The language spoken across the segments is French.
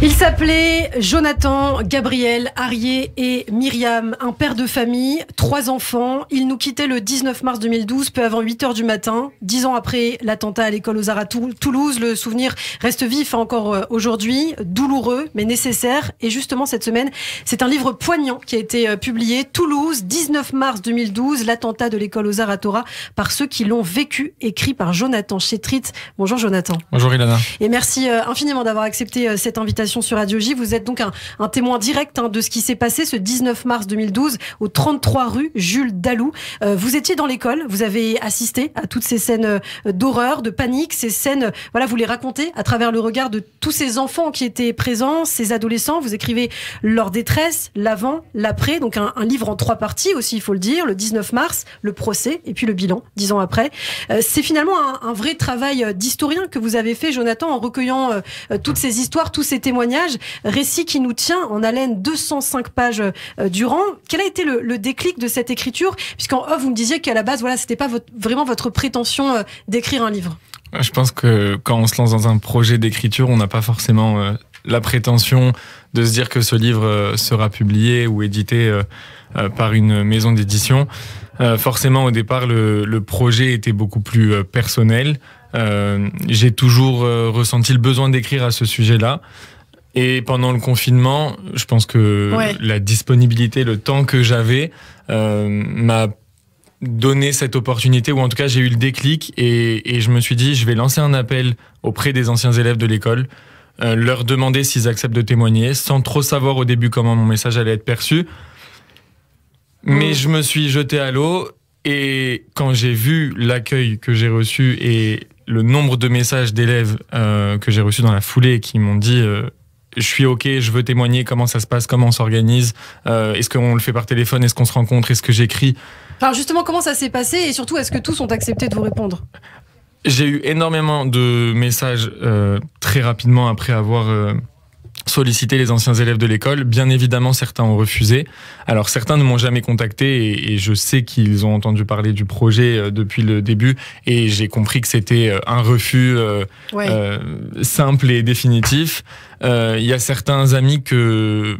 Il s'appelait Jonathan, Gabriel, Arié et Myriam, un père de famille, trois enfants. Il nous quittait le 19 mars 2012, peu avant 8 heures du matin. Dix ans après l'attentat à l'école aux Arts Toulouse, le souvenir reste vif hein, encore euh, aujourd'hui, douloureux mais nécessaire. Et justement, cette semaine, c'est un livre poignant qui a été euh, publié. Toulouse, 19 mars 2012, l'attentat de l'école aux Arts Torah par ceux qui l'ont vécu, écrit par Jonathan Chetrit. Bonjour Jonathan. Bonjour Ilana. Et merci euh, infiniment d'avoir accepté cette invitation sur Radio J. Vous êtes donc un, témoin direct hein, de ce qui s'est passé ce 19 mars 2012 au 33 rue Jules Dalou. Euh, vous étiez dans l'école, vous avez assisté à toutes ces scènes euh, d'horreur, de panique, ces scènes, euh, voilà, vous les racontez à travers le regard de tous ces enfants qui étaient présents, ces adolescents. Vous écrivez leur détresse, l'avant, l'après, donc un, livre en trois parties aussi, il faut le dire, le 19 mars, le procès et puis le bilan, dix ans après. C'est finalement un, vrai travail d'historien que vous avez fait, Jonathan, en recueillant toutes ces histoires, tous ces témoins témoignage, récit qui nous tient en haleine 205 pages euh, durant. Quel a été le, déclic de cette écriture Puisqu'en off, vous me disiez qu'à la base, voilà, c'était pas vraiment votre prétention euh, d'écrire un livre. Euh, je pense que quand on se lance dans un projet d'écriture, on n'a pas forcément la prétention de se dire que ce livre sera publié ou édité par une maison d'édition. forcément, au départ, le, projet était beaucoup plus personnel. J'ai toujours ressenti le besoin d'écrire à ce sujet-là. Et pendant le confinement, je pense que la disponibilité, le temps que j'avais euh, m'a donné cette opportunité, ou en tout cas j'ai eu le déclic et, je me suis dit, je vais lancer un appel auprès des anciens élèves de l'école, euh, leur demander s'ils acceptent de témoigner, sans trop savoir au début comment mon message allait être perçu. Mais mm. je me suis jeté à l'eau et quand j'ai vu l'accueil que j'ai reçu et le nombre de messages d'élèves euh, que j'ai reçus dans la foulée qui m'ont dit je suis OK, je veux témoigner, comment ça se passe, comment on s'organise, euh, est-ce qu'on le fait par téléphone, est-ce qu'on se rencontre, est-ce que j'écris Alors justement, comment ça s'est passé et surtout, est-ce que tous ont accepté de vous répondre J'ai eu énormément de messages euh, très rapidement après avoir... Euh, solliciter les anciens élèves de l'école. Bien évidemment, certains ont refusé. Alors certains ne m'ont jamais contacté et, je sais qu'ils ont entendu parler du projet euh, depuis le début et j'ai compris que c'était euh, un refus euh, simple et définitif. Il y a certains amis que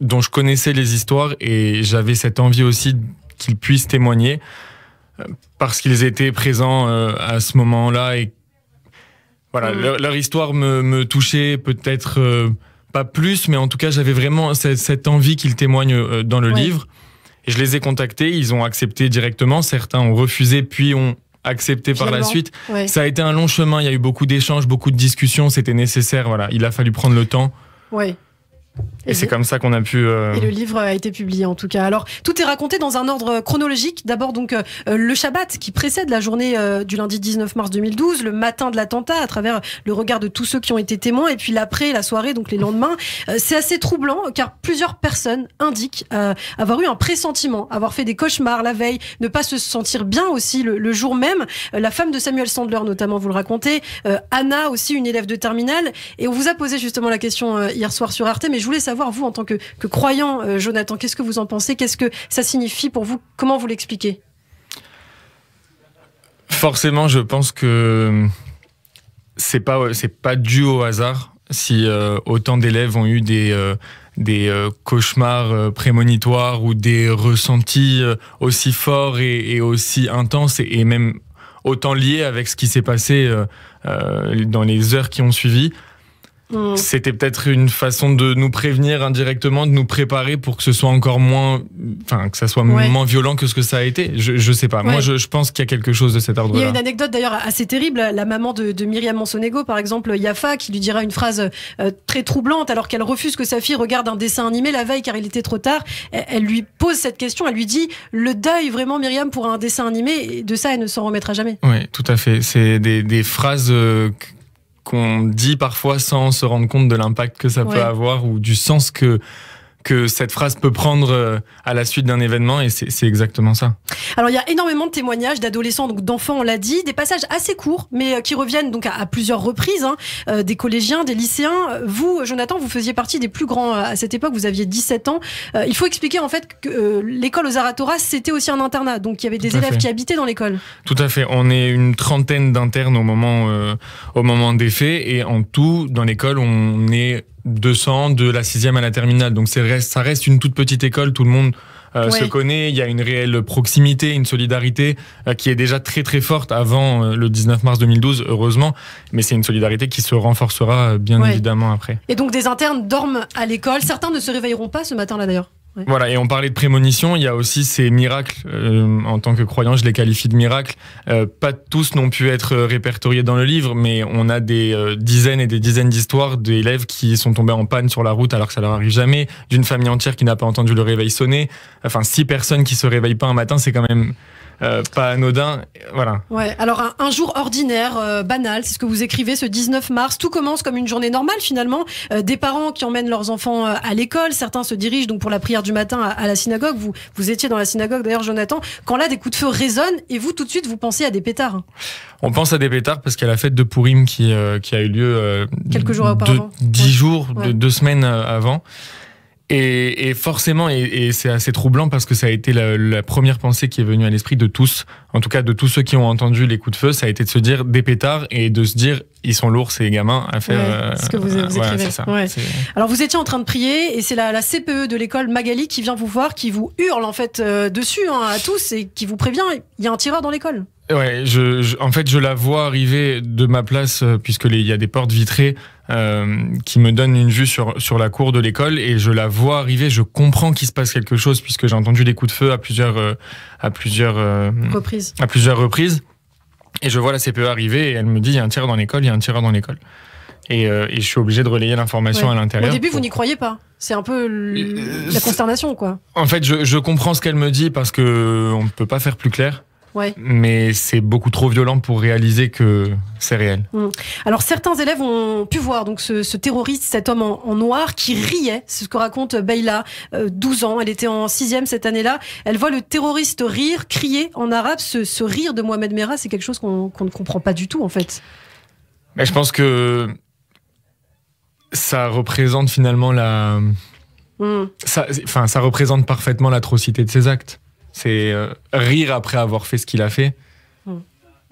dont je connaissais les histoires et j'avais cette envie aussi qu'ils puissent témoigner parce qu'ils étaient présents à ce moment-là et voilà, mmh. leur, histoire me, touchait peut-être pas plus, mais en tout cas, j'avais vraiment cette, envie qu'ils témoignent euh, dans le livre. Et je les ai contactés, ils ont accepté directement. Certains ont refusé, puis ont accepté par la suite. Ça a été un long chemin. Il y a eu beaucoup d'échanges, beaucoup de discussions. C'était nécessaire. Voilà, il a fallu prendre le temps. Oui. Et, c'est comme ça qu'on a pu. Euh, et le livre a été publié en tout cas. Alors tout est raconté dans un ordre chronologique. D'abord donc euh, le Shabbat qui précède la journée euh, du lundi 19 mars 2012, le matin de l'attentat à travers le regard de tous ceux qui ont été témoins, et puis l'après, la soirée, donc les lendemains. c'est assez troublant car plusieurs personnes indiquent avoir eu un pressentiment, avoir fait des cauchemars la veille, ne pas se sentir bien aussi le, jour même. la femme de Samuel Sandler notamment, vous le racontez, Anna aussi une élève de terminale, et on vous a posé justement la question hier soir sur Arte, mais je voulais savoir, vous, en tant que, croyant, euh, Jonathan, qu'est-ce que vous en pensez Qu'est-ce que ça signifie pour vous Comment vous l'expliquez Forcément, je pense que c'est pas c'est pas dû au hasard si euh, autant d'élèves ont eu des euh, des cauchemars prémonitoires ou des ressentis aussi forts et, aussi intenses et, même autant liés avec ce qui s'est passé dans les heures qui ont suivi. Mm. C'était peut-être une façon de nous prévenir indirectement, de nous préparer pour que ce soit encore moins, enfin que ça soit moins violent que ce que ça a été. Je, je sais pas. Moi, je, pense qu'il y a quelque chose de cet ordre-là. Il y a une anecdote d'ailleurs assez terrible. La maman de, Myriam Monsonego, par exemple, Yafa, qui lui dira une phrase euh, très troublante alors qu'elle refuse que sa fille regarde un dessin animé la veille car il était trop tard. Elle, lui pose cette question. Elle lui dit le deuil vraiment, Myriam, pour un dessin animé. de ça, elle ne s'en remettra jamais. Oui, tout à fait. C'est des, phrases. Euh, qu'on dit parfois sans se rendre compte de l'impact que ça peut avoir ou du sens que que cette phrase peut prendre euh, à la suite d'un événement et c'est exactement ça. Alors il y a énormément de témoignages d'adolescents, donc d'enfants, on l'a dit, des passages assez courts mais euh, qui reviennent donc à, plusieurs reprises, hein, euh, des collégiens, des lycéens. Vous, Jonathan, vous faisiez partie des plus grands à cette époque, vous aviez 17 ans. il faut expliquer en fait que l'école aux Aratoras, c'était aussi un internat, donc il y avait des élèves qui habitaient dans l'école. Tout à fait, on est une trentaine d'internes au moment, au moment des faits et en tout, dans l'école, on est 200 de la sixième à la terminale. Donc ça reste une toute petite école, tout le monde euh, se connaît, il y a une réelle proximité, une solidarité euh, qui est déjà très très forte avant euh, le 19 mars 2012, heureusement, mais c'est une solidarité qui se renforcera bien évidemment après. Et donc des internes dorment à l'école, certains ne se réveilleront pas ce matin-là d'ailleurs voilà, et on parlait de prémonition, il y a aussi ces miracles. Euh, en tant que croyant, je les qualifie de miracles. Euh, pas tous n'ont pu être répertoriés dans le livre, mais on a des euh, dizaines et des dizaines d'histoires d'élèves qui sont tombés en panne sur la route alors que ça leur arrive jamais, d'une famille entière qui n'a pas entendu le réveil sonner. Enfin, six personnes qui se réveillent pas un matin, c'est quand même euh, pas anodin. Voilà. Ouais, alors un, jour ordinaire, euh, banal, c'est ce que vous écrivez ce 19 mars. Tout commence comme une journée normale finalement. Euh, des parents qui emmènent leurs enfants à l'école, certains se dirigent donc pour la prière du matin à, la synagogue. Vous, vous étiez dans la synagogue d'ailleurs, Jonathan, quand là des coups de feu résonnent et vous tout de suite vous pensez à des pétards. Hein. On pense à des pétards parce qu'il y a la fête de Pourim qui, a eu lieu quelques jours auparavant. dix jours, deux semaines avant. Et, forcément, et, c'est assez troublant parce que ça a été la, première pensée qui est venue à l'esprit de tous, en tout cas de tous ceux qui ont entendu les coups de feu, ça a été de se dire des pétards et de se dire ils sont lourds ces gamins à faire. Euh, ce que vous, écrivez. Alors vous étiez en train de prier et c'est la, la, CPE de l'école Magali qui vient vous voir, qui vous hurle en fait euh, dessus hein, à tous et qui vous prévient il y a un tireur dans l'école. Ouais, je, en fait je la vois arriver de ma place euh, puisque il y a des portes vitrées. Euh, qui me donne une vue sur, sur la cour de l'école et je la vois arriver. Je comprends qu'il se passe quelque chose puisque j'ai entendu des coups de feu à plusieurs, euh, à plusieurs, euh, reprises. à plusieurs reprises. Et je vois la CPE arriver et elle me dit il y a un tireur dans l'école, il y a un tireur dans l'école. Et, et, je suis obligé de relayer l'information à l'intérieur. Au début, vous n'y croyez pas. C'est un peu la consternation, quoi. En fait, je, je comprends ce qu'elle me dit parce que on ne peut pas faire plus clair. Mais c'est beaucoup trop violent pour réaliser que c'est réel. Mm. Alors certains élèves ont pu voir donc ce, terroriste, cet homme en, noir qui riait. C'est ce que raconte Bayla, 12 euh, ans. Elle était en sixième cette année-là. Elle voit le terroriste rire, crier en arabe. Ce, rire de Mohamed Mera, c'est quelque chose qu'on ne comprend pas du tout en fait. Mais je pense que ça représente finalement la. Mm. enfin, ça représente parfaitement l'atrocité de ses actes. C'est euh, rire après avoir fait ce qu'il a fait. Mm.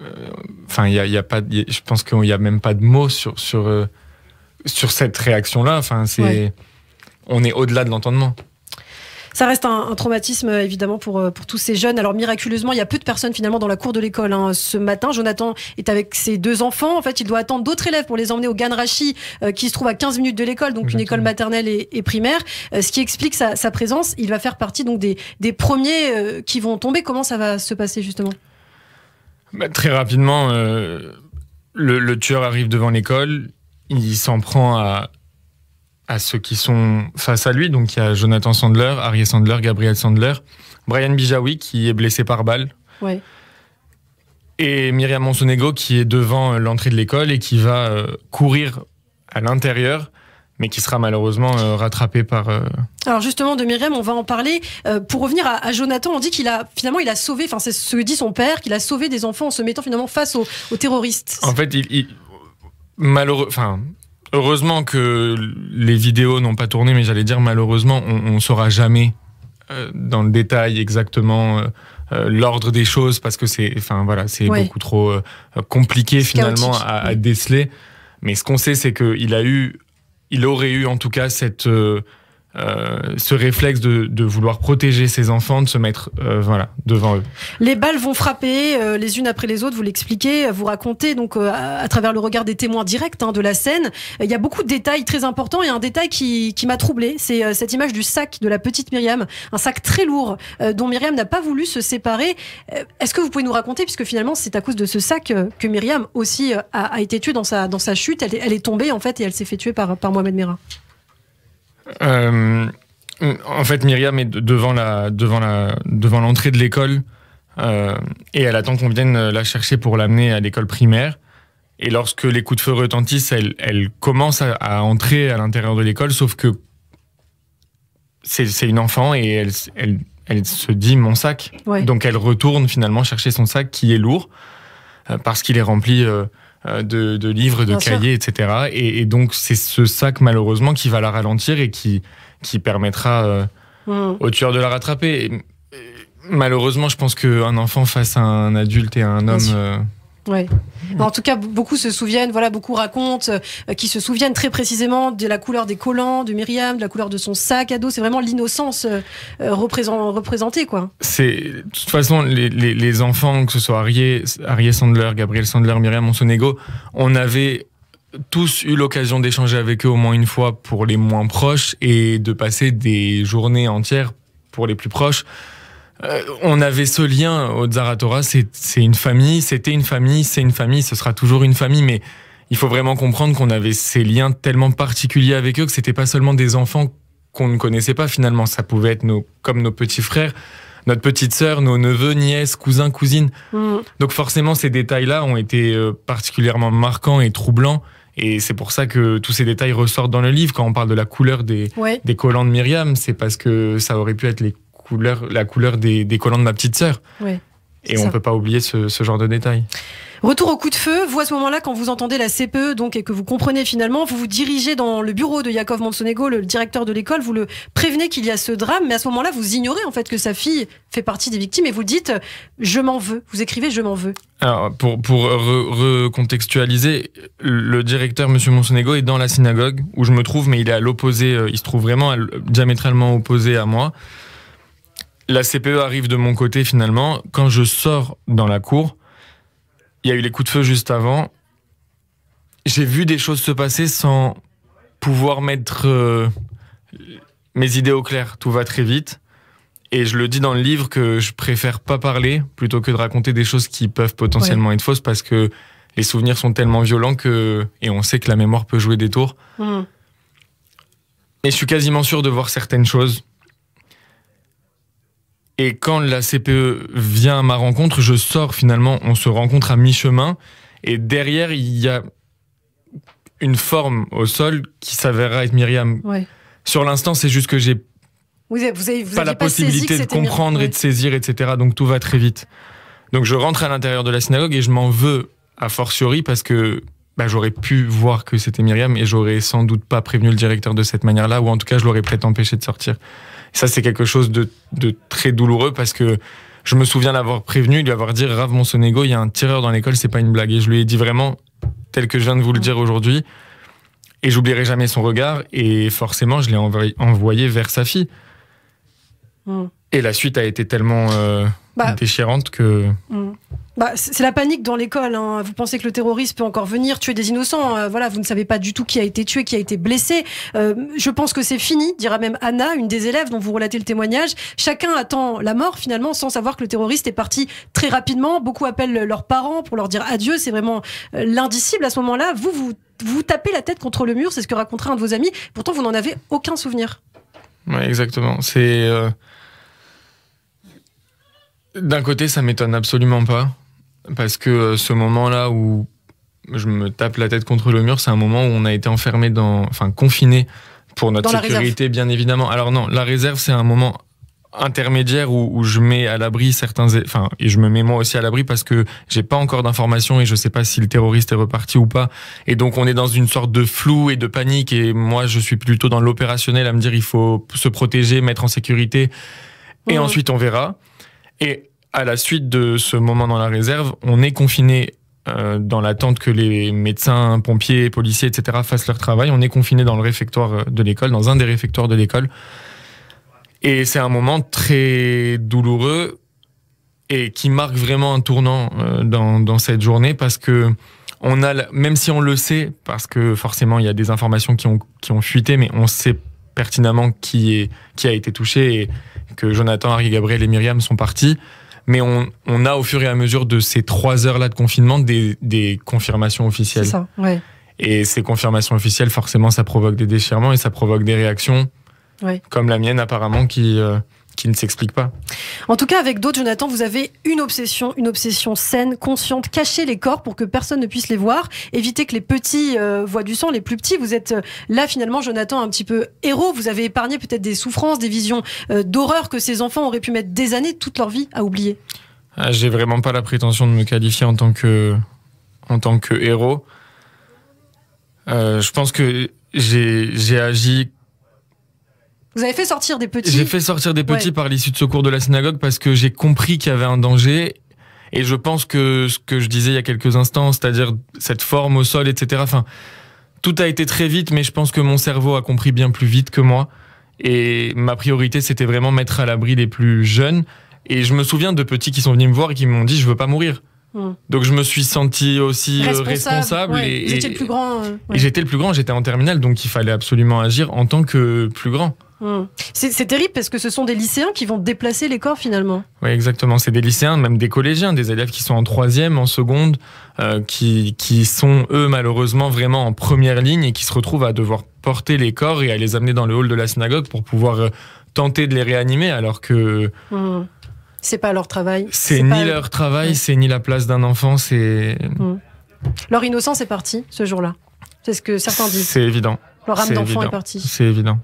Euh, enfin, il y a, pas. je pense qu'il n'y a même pas de mots sur sur euh, sur cette réaction-là. Enfin, c'est on est au-delà de l'entendement. Ça reste un, traumatisme euh, évidemment pour, euh, pour tous ces jeunes. Alors miraculeusement, il y a peu de personnes finalement dans la cour de l'école. Hein, ce matin, Jonathan est avec ses deux enfants. En fait, il doit attendre d'autres élèves pour les emmener au Ganrachi euh, qui se trouve à 15 minutes de l'école, donc une école maternelle et, primaire. ce qui explique sa, présence. Il va faire partie donc des, premiers qui vont tomber. Comment ça va se passer justement bah, Très rapidement, le tueur arrive devant l'école. Il s'en prend à à ceux qui sont face à lui. Donc il y a Jonathan Sandler, Harry Sandler, Gabriel Sandler, Brian Bijawi qui est blessé par balle. Et Myriam Monsonego qui est devant euh, l'entrée de l'école et qui va euh, courir à l'intérieur mais qui sera malheureusement euh, rattrapé par. Alors justement de Myriam, on va en parler. pour revenir à, Jonathan, on dit qu'il a finalement il a sauvé, enfin c'est ce que dit son père, qu'il a sauvé des enfants en se mettant finalement face aux, terroristes. En fait, il malheureux, enfin heureusement que les vidéos n'ont pas tourné, mais j'allais dire malheureusement, on ne saura jamais euh, dans le détail exactement euh, euh, l'ordre des choses parce que c'est enfin voilà c'est beaucoup trop compliqué finalement à, déceler. Mais ce qu'on sait, c'est qu'il a eu, il aurait eu en tout cas cette euh, ce réflexe de, vouloir protéger ses enfants, de se mettre euh, voilà, devant eux. Les balles vont frapper euh, les unes après les autres, vous l'expliquez, vous racontez donc à, travers le regard des témoins directs hein, de la scène. Il y a beaucoup de détails très importants et un détail qui, qui m'a troublé, c'est cette image du sac de la petite Myriam, un sac très lourd dont Myriam n'a pas voulu se séparer. Est-ce que vous pouvez nous raconter, puisque finalement c'est à cause de ce sac que Myriam aussi a, été tuée dans sa, dans sa chute, elle est, tombée en fait et elle s'est fait tuer par, par Mohamed Merah euh, en fait, Myriam est devant la devant la devant l'entrée de l'école euh, et elle attend qu'on vienne la chercher pour l'amener à l'école primaire. Et lorsque les coups de feu retentissent, elle, commence à, entrer à l'intérieur de l'école, sauf que c'est une enfant et elle, elle, se dit mon sac. Donc elle retourne finalement chercher son sac qui est lourd euh, parce qu'il est rempli euh, de, livres, de cahiers, etc. Et, donc, c'est ce sac, malheureusement, qui va la ralentir et qui, qui permettra euh, mm. au tueur de la rattraper. Euh, malheureusement, je pense qu'un enfant face à un adulte et à un homme en tout cas, beaucoup se souviennent, voilà, beaucoup racontent, euh, qui se souviennent très précisément de la couleur des collants, de Myriam, de la couleur de son sac à dos. C'est vraiment l'innocence euh, euh, représentée, quoi. C'est, de toute façon, les, enfants, que ce soit Arié, Sandler, Gabriel Sandler, Myriam Monsonego, on avait tous eu l'occasion d'échanger avec eux au moins une fois pour les moins proches et de passer des journées entières pour les plus proches. Euh, on avait ce lien au Zaratora, c'est une famille, c'était une famille, c'est une famille, ce sera toujours une famille, mais il faut vraiment comprendre qu'on avait ces liens tellement particuliers avec eux que c'était pas seulement des enfants qu'on ne connaissait pas finalement, ça pouvait être nos, comme nos petits frères, notre petite sœur, nos neveux, nièces, cousins, cousines. Mm. Donc forcément, ces détails-là ont été euh, particulièrement marquants et troublants. Et c'est pour ça que tous ces détails ressortent dans le livre. Quand on parle de la couleur des, des collants de Myriam, c'est parce que ça aurait pu être les la couleur des, collants de ma petite sœur. Et on ne peut pas oublier ce, genre de détail. Retour au coup de feu. Vous, à ce moment-là, quand vous entendez la CPE donc, et que vous comprenez finalement, vous vous dirigez dans le bureau de Yakov Monsonego, le directeur de l'école. Vous le prévenez qu'il y a ce drame, mais à ce moment-là, vous ignorez en fait que sa fille fait partie des victimes et vous dites Je m'en veux. Vous écrivez Je m'en veux. pour, recontextualiser, le directeur, M. Monsonego, est dans la synagogue où je me trouve, mais il est à l'opposé, euh, il se trouve vraiment diamétralement opposé à moi la CPE arrive de mon côté finalement. Quand je sors dans la cour, il y a eu les coups de feu juste avant. J'ai vu des choses se passer sans pouvoir mettre euh, mes idées au clair. Tout va très vite. Et je le dis dans le livre que je préfère pas parler plutôt que de raconter des choses qui peuvent potentiellement être fausses parce que les souvenirs sont tellement violents que. Et on sait que la mémoire peut jouer des tours. Mmh. Mais je suis quasiment sûr de voir certaines choses et quand la CPE vient à ma rencontre, je sors finalement, on se rencontre à mi-chemin. Et derrière, il y a une forme au sol qui s'avérera être Myriam. Ouais. Sur l'instant, c'est juste que j'ai pas la possibilité de comprendre et de saisir, etc. Donc tout va très vite. Donc je rentre à l'intérieur de la synagogue et je m'en veux a fortiori parce que bah, j'aurais pu voir que c'était Myriam et j'aurais sans doute pas prévenu le directeur de cette manière-là ou en tout cas je l'aurais prêt à empêché de sortir. Ça, c'est quelque chose de, très douloureux parce que je me souviens d'avoir prévenu, lui avoir dit Rave Monsonego, il y a un tireur dans l'école, c'est pas une blague. Et je lui ai dit vraiment, tel que je viens de vous le dire aujourd'hui, et j'oublierai jamais son regard, et forcément, je l'ai envoyé vers sa fille. Mmh. Et la suite a été tellement euh, bah. déchirante que. Mm. Bah, c'est la panique dans l'école. Hein. Vous pensez que le terroriste peut encore venir tuer des innocents. Euh, voilà, vous ne savez pas du tout qui a été tué, qui a été blessé. Euh, je pense que c'est fini, dira même Anna, une des élèves dont vous relatez le témoignage. Chacun attend la mort finalement sans savoir que le terroriste est parti très rapidement. Beaucoup appellent leurs parents pour leur dire adieu. C'est vraiment l'indicible à ce moment-là. Vous, vous, tapez la tête contre le mur. C'est ce que raconterait un de vos amis. Pourtant, vous n'en avez aucun souvenir. Oui, exactement. C'est d'un côté, ça m'étonne absolument pas, parce que euh, ce moment-là où je me tape la tête contre le mur, c'est un moment où on a été enfermé dans, enfin confiné pour notre sécurité, bien évidemment. Alors non, la réserve, c'est un moment intermédiaire où, je mets à l'abri certains, enfin, et je me mets moi aussi à l'abri parce que j'ai pas encore d'informations et je sais pas si le terroriste est reparti ou pas. Et donc on est dans une sorte de flou et de panique et moi je suis plutôt dans l'opérationnel à me dire il faut se protéger, mettre en sécurité. Et mmh. ensuite, on verra. Et à la suite de ce moment dans la réserve, on est confiné euh, dans l'attente que les médecins, pompiers, policiers, etc. fassent leur travail. On est confiné dans le réfectoire euh, de l'école, dans un des réfectoires de l'école. Et c'est un moment très douloureux et qui marque vraiment un tournant euh, dans, cette journée parce que on a, même si on le sait, parce que forcément il y a des informations qui ont, qui ont fuité, mais on sait pas pertinemment qui, est, qui a été touché et que Jonathan, Harry, Gabriel et Myriam sont partis. Mais on, a au fur et à mesure de ces trois heures-là de confinement des, confirmations officielles. C'est ça, Et ces confirmations officielles, forcément, ça provoque des déchirements et ça provoque des réactions, comme la mienne apparemment, qui, euh, qui ne s'explique pas. En tout cas, avec d'autres, Jonathan, vous avez une obsession, une obsession saine, consciente, cacher les corps pour que personne ne puisse les voir, éviter que les petits euh, voient du sang, les plus petits. Vous êtes euh, là finalement, Jonathan, un petit peu héros. Vous avez épargné peut-être des souffrances, des visions euh, d'horreur que ces enfants auraient pu mettre des années, toute leur vie, à oublier. Ah, j'ai vraiment pas la prétention de me qualifier en tant que, en tant que héros. je pense que j'ai agi vous avez fait sortir des petits J'ai fait sortir des petits par l'issue de secours de la synagogue parce que j'ai compris qu'il y avait un danger et je pense que ce que je disais il y a quelques instants, c'est-à-dire cette forme au sol, etc. Enfin, tout a été très vite, mais je pense que mon cerveau a compris bien plus vite que moi. Et ma priorité, c'était vraiment mettre à l'abri les plus jeunes. Et je me souviens de petits qui sont venus me voir et qui m'ont dit, je veux pas mourir. Hum. Donc je me suis senti aussi euh, responsable. Vous étiez et, j'étais le plus grand. Euh, et j'étais le plus grand, j'étais en terminale, donc il fallait absolument agir en tant que plus grand. Hum. C'est terrible parce que ce sont des lycéens qui vont déplacer les corps finalement. Oui, exactement. C'est des lycéens, même des collégiens, des élèves qui sont en troisième, en seconde, euh, qui, sont eux malheureusement vraiment en première ligne et qui se retrouvent à devoir porter les corps et à les amener dans le hall de la synagogue pour pouvoir euh, tenter de les réanimer alors que. Hum. C'est pas leur travail. C'est ni leur travail, hum. c'est ni la place d'un enfant, c'est. Leur innocence est partie ce jour-là. C'est ce que certains disent. C'est évident. Le rame d'enfant est parti. C'est évident.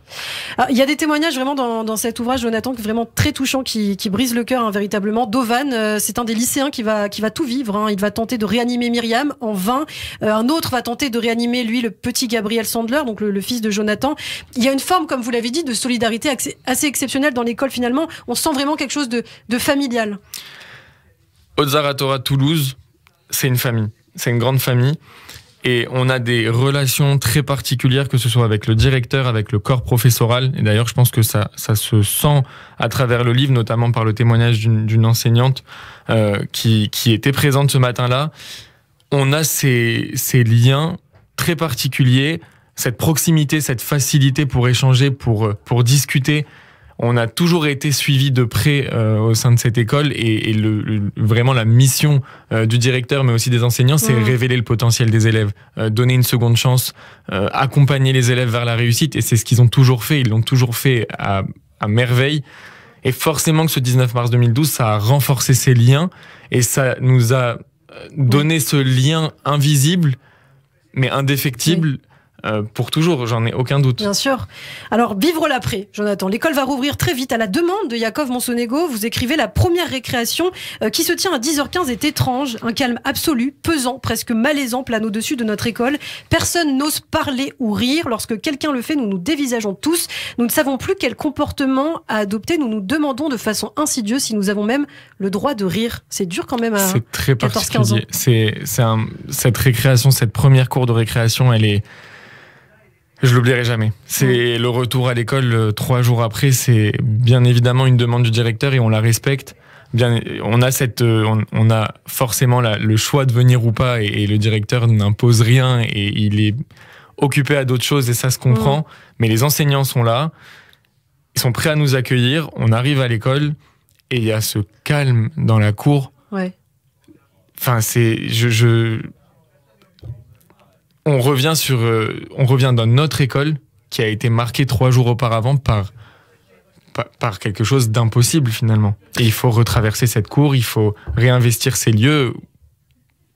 Ah, il y a des témoignages vraiment dans, dans cet ouvrage, Jonathan, vraiment très touchant, qui, qui brisent le cœur hein, véritablement. Dovan, euh, c'est un des lycéens qui va, qui va tout vivre. Hein. Il va tenter de réanimer Myriam en vain. Euh, un autre va tenter de réanimer, lui, le petit Gabriel Sandler, donc le, fils de Jonathan. Il y a une forme, comme vous l'avez dit, de solidarité assez, exceptionnelle dans l'école finalement. On sent vraiment quelque chose de, de familial. Ozaratora Toulouse, c'est une famille. C'est une grande famille et on a des relations très particulières, que ce soit avec le directeur, avec le corps professoral. Et d'ailleurs, je pense que ça, ça se sent à travers le livre, notamment par le témoignage d'une enseignante euh, qui, était présente ce matin-là. On a ces, liens très particuliers, cette proximité, cette facilité pour échanger, pour discuter on a toujours été suivi de près euh, au sein de cette école et, vraiment la mission euh, du directeur mais aussi des enseignants, c'est mm. révéler le potentiel des élèves, euh, donner une seconde chance, accompagner les élèves vers la réussite et c'est ce qu'ils ont toujours fait, ils l'ont toujours fait à, merveille. Et forcément que ce 19 mars 2012, ça a renforcé ces liens et ça nous a donné ce lien invisible mais indéfectible. Euh, pour toujours, j'en ai aucun doute. Bien sûr. Alors, vivre l'après, Jonathan. L'école va rouvrir très vite à la demande de Yakov Monsonego. Vous écrivez la première récréation euh, qui se tient à 10h15 est étrange, un calme absolu, pesant, presque malaisant plane au-dessus de notre école. Personne n'ose parler ou rire. Lorsque quelqu'un le fait, nous nous dévisageons tous. Nous ne savons plus quel comportement à adopter. Nous nous demandons de façon insidieuse si nous avons même le droit de rire. C'est dur quand même à C'est très particulier. C'est, cette récréation, cette première cour de récréation, elle est je l'oublierai jamais. C'est le retour à l'école euh, trois jours après. C'est bien évidemment une demande du directeur et on la respecte. Bien, on a cette, euh, on, a forcément la, le choix de venir ou pas et, le directeur n'impose rien et il est occupé à d'autres choses et ça se comprend. Mais les enseignants sont là, ils sont prêts à nous accueillir. On arrive à l'école et il y a ce calme dans la cour. Ouais. Enfin, c'est, je on revient sur, euh, on revient dans notre école qui a été marquée trois jours auparavant par par, quelque chose d'impossible finalement. Et il faut retraverser cette cour, il faut réinvestir ces lieux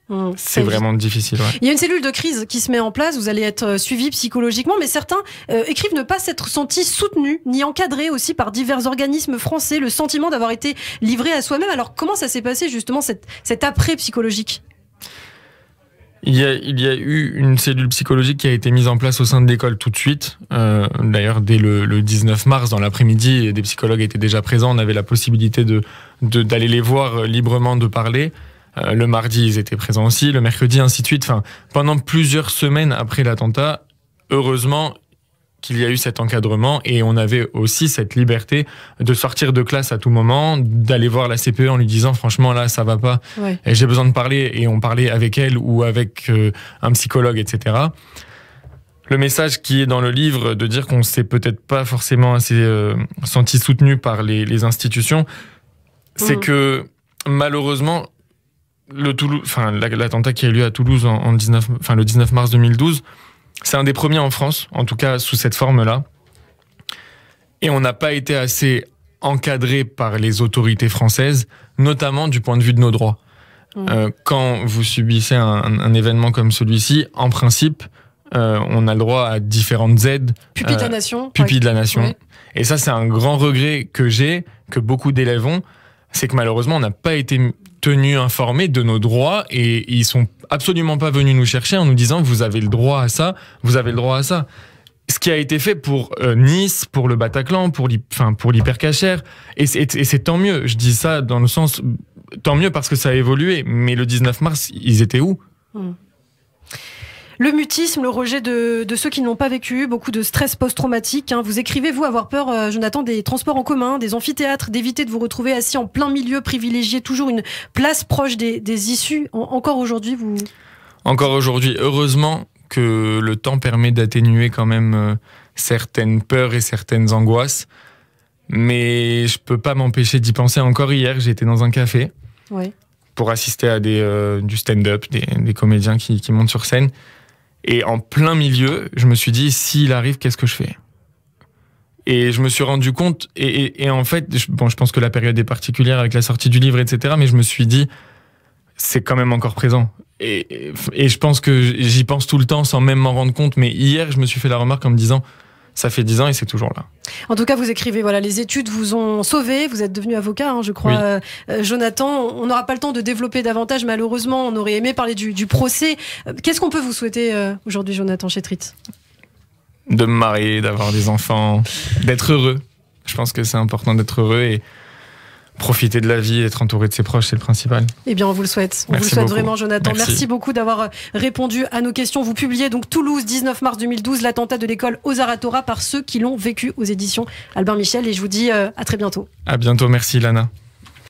mmh, c'est vraiment difficile. Il y a une cellule de crise qui se met en place. Vous allez être euh, suivi psychologiquement, mais certains euh, écrivent ne pas s'être sentis soutenus ni encadrés aussi par divers organismes français. Le sentiment d'avoir été livré à soi-même. Alors comment ça s'est passé justement cette, cet après psychologique il y, a, eu une cellule psychologique qui a été mise en place au sein de l'école tout de suite. Euh, d'ailleurs, dès le, 19 mars, dans l'après-midi, des psychologues étaient déjà présents. On avait la possibilité d'aller de, d'aller les voir euh, librement, de parler. Euh, le mardi, ils étaient présents aussi. Le mercredi, ainsi de suite. Enfin, pendant plusieurs semaines après l'attentat, heureusement, qu'il y a eu cet encadrement et on avait aussi cette liberté de sortir de classe à tout moment, d'aller voir la CPE en lui disant franchement là ça va pas, et j'ai besoin de parler et on parlait avec elle ou avec euh, un psychologue, etc. Le message qui est dans le livre de dire qu'on s'est peut-être pas forcément assez euh, senti soutenu par les, institutions, c'est mmh. que malheureusement le enfin l'attentat qui a eu lieu à Toulouse en 19, le 19 mars 2012 c'est un des premiers en France, en tout cas sous cette forme-là. Et on n'a pas été assez encadré par les autorités françaises, notamment du point de vue de nos droits. Mmh. Euh, quand vous subissez un, événement comme celui-ci, en principe, euh, on a le droit à différentes aides. Pupille de la euh, nation. Pupille de la nation. Et ça, c'est un grand regret que j'ai, que beaucoup d'élèves ont, c'est que malheureusement, on n'a pas été informés de nos droits et ils sont absolument pas venus nous chercher en nous disant vous avez le droit à ça, vous avez le droit à ça. Ce qui a été fait pour euh, Nice, pour le Bataclan, pour l'hypercachère, et c'est tant mieux. Je dis ça dans le sens tant mieux parce que ça a évolué. Mais le 19 mars, ils étaient où hum. Le mutisme, le rejet de, ceux qui n'ont pas vécu, beaucoup de stress post-traumatique. Hein. Vous écrivez, vous, avoir peur, euh, Jonathan, des transports en commun, des amphithéâtres, d'éviter de vous retrouver assis en plein milieu, privilégié, toujours une place proche des, issues. encore aujourd'hui, vous... Encore aujourd'hui, heureusement que le temps permet d'atténuer quand même euh, certaines peurs et certaines angoisses. Mais je peux pas m'empêcher d'y penser. Encore hier, j'étais dans un café. pour assister à des, euh, du stand-up, des, comédiens qui, qui, montent sur scène. Et en plein milieu, je me suis dit, s'il arrive, qu'est-ce que je fais et je me suis rendu compte, et, en fait, je, pense que la période est particulière avec la sortie du livre, etc. Mais je me suis dit, c'est quand même encore présent. et je pense que j'y pense tout le temps sans même m'en rendre compte. Mais hier, je me suis fait la remarque en me disant, ça fait dix ans et c'est toujours là. En tout cas, vous écrivez, voilà, les études vous ont sauvé, vous êtes devenu avocat, hein, je crois, euh, euh, Jonathan. On n'aura pas le temps de développer davantage, malheureusement, on aurait aimé parler du, procès. Euh, qu'est-ce qu'on peut vous souhaiter aujourd'hui, Jonathan Chétrit De me marier, d'avoir des enfants, d'être heureux. Je pense que c'est important d'être heureux et profiter de la vie, être entouré de ses proches, c'est le principal. Eh bien, on vous le souhaite. On vous le souhaite vraiment, Jonathan. Merci, beaucoup d'avoir euh, répondu à nos questions. Vous publiez donc Toulouse, 19 mars 2012, l'attentat de l'école aux par ceux qui l'ont vécu aux éditions Albin Michel. Et je vous dis euh, à très bientôt. À bientôt. Merci, Lana.